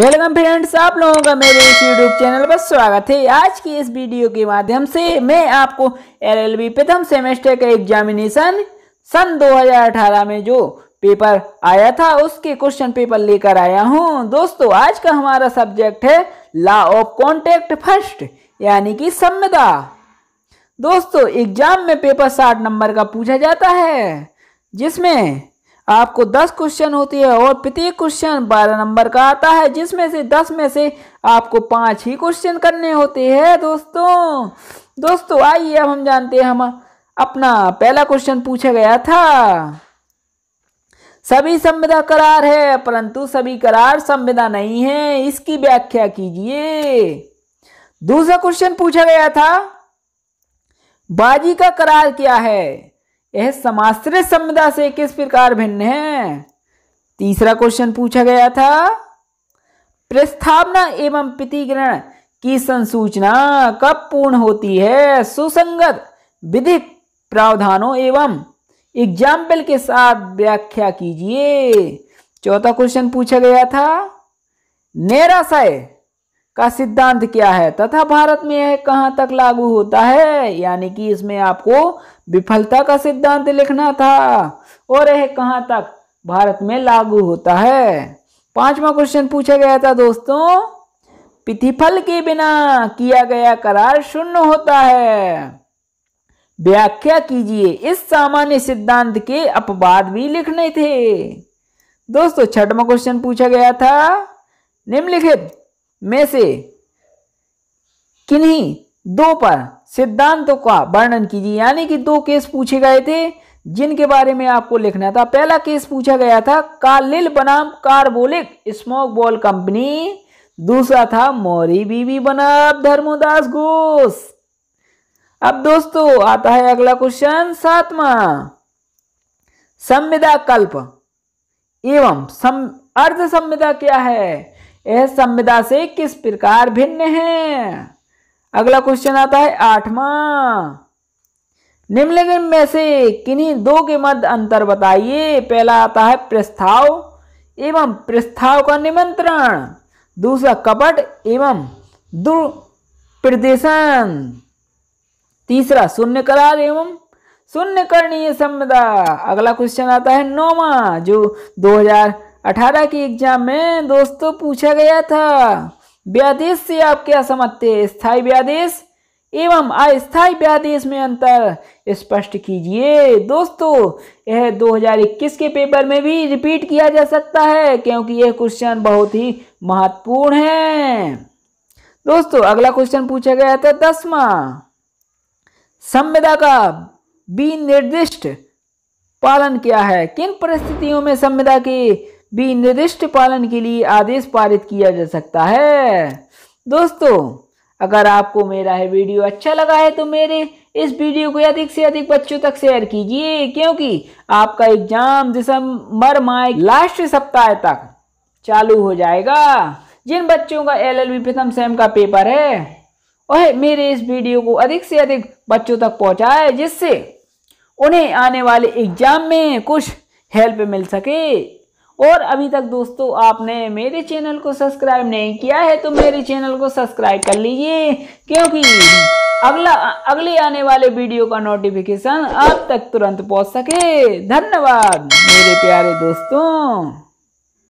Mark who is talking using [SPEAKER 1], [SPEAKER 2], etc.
[SPEAKER 1] welcome friends आप लोगों का मेरे इस यूट्यूब चैनल पर स्वागत है आज की इस वीडियो के माध्यम से मैं आपको एलएलबी प्रथम सेमेस्टर का एग्जामिनेशन सन 2018 में जो पेपर आया था उसके क्वेश्चन पेपर लेकर आया हूं दोस्तों आज का हमारा सब्जेक्ट है लॉ ऑफ कॉन्टैक्ट फर्स्ट यानी कि सम्यता दोस्तों एग्जाम में पेपर साठ नंबर का पूछा जाता है जिसमें आपको 10 क्वेश्चन होती है और प्रत्येक क्वेश्चन 12 नंबर का आता है जिसमें से 10 में से आपको पांच ही क्वेश्चन करने होते हैं दोस्तों दोस्तों आइए अब हम जानते हैं हम अपना पहला क्वेश्चन पूछा गया था सभी संविदा करार है परंतु सभी करार संविदा नहीं है इसकी व्याख्या कीजिए दूसरा क्वेश्चन पूछा गया था बाजी का करार क्या है यह समाश्रित संविदा से किस प्रकार भिन्न है तीसरा क्वेश्चन पूछा गया था प्रस्थापना एवं प्रतिग्रहण की संसूचना कब पूर्ण होती है सुसंगत विधिक प्रावधानों एवं एग्जाम्पल के साथ व्याख्या कीजिए चौथा क्वेश्चन पूछा गया था निराशय का सिद्धांत क्या है तथा भारत में यह कहाँ तक लागू होता है यानी कि इसमें आपको विफलता का सिद्धांत लिखना था और यह कहाँ तक भारत में लागू होता है पांचवा क्वेश्चन पूछा गया था दोस्तों पिथिफल के बिना किया गया करार शून्य होता है व्याख्या कीजिए इस सामान्य सिद्धांत के अपवाद भी लिखने थे दोस्तों छठवा क्वेश्चन पूछा गया था निम्नलिखित में से किन्हीं दो पर सिद्धांतों का वर्णन कीजिए यानी कि दो केस पूछे गए थे जिनके बारे में आपको लिखना था पहला केस पूछा गया था कालिल बनाम कार्बोलिक स्मोक बॉल कंपनी दूसरा था मौरी बीबी बनाम धर्मोदास घोष अब दोस्तों आता है अगला क्वेश्चन सातवा संविदा कल्प एवं सम अर्ध संविदा क्या है यह संविदा से किस प्रकार भिन्न है अगला क्वेश्चन आता है आठवा निम्नलिखित में से किन्हीं दो के मध्य अंतर बताइए पहला आता है प्रस्ताव एवं प्रस्ताव का निमंत्रण दूसरा कपट एवं दुर्प्रदेशन तीसरा शून्य करार एवं शून्य करणीय संविदा अगला क्वेश्चन आता है नौवा जो अठारह के एग्जाम में दोस्तों पूछा गया था व्यादेश से आप क्या समझते हैं स्थायी व्यादेश एवं अस्थायी व्यादेश में अंतर स्पष्ट कीजिए दोस्तों यह 2021 के पेपर में भी रिपीट किया जा सकता है क्योंकि यह क्वेश्चन बहुत ही महत्वपूर्ण है दोस्तों अगला क्वेश्चन पूछा गया था दसवा संविदा का विनिर्दिष्ट पालन क्या है किन परिस्थितियों में संविदा की भी निर्दिष्ट पालन के लिए आदेश पारित किया जा सकता है दोस्तों अगर आपको मेरा यह वीडियो अच्छा लगा है तो मेरे इस वीडियो को अधिक से अधिक बच्चों तक शेयर कीजिए क्योंकि आपका एग्जाम दिसंबर माह लास्ट सप्ताह तक चालू हो जाएगा जिन बच्चों का एलएलबी प्रथम सेम का पेपर है वह मेरे इस वीडियो को अधिक से अधिक बच्चों तक पहुंचाए जिससे उन्हें आने वाले एग्जाम में कुछ हेल्प मिल सके और अभी तक दोस्तों आपने मेरे चैनल को सब्सक्राइब नहीं किया है तो मेरे चैनल को सब्सक्राइब कर लीजिए क्योंकि अगला अगले आने वाले वीडियो का नोटिफिकेशन आप तक तुरंत पहुंच सके धन्यवाद मेरे प्यारे दोस्तों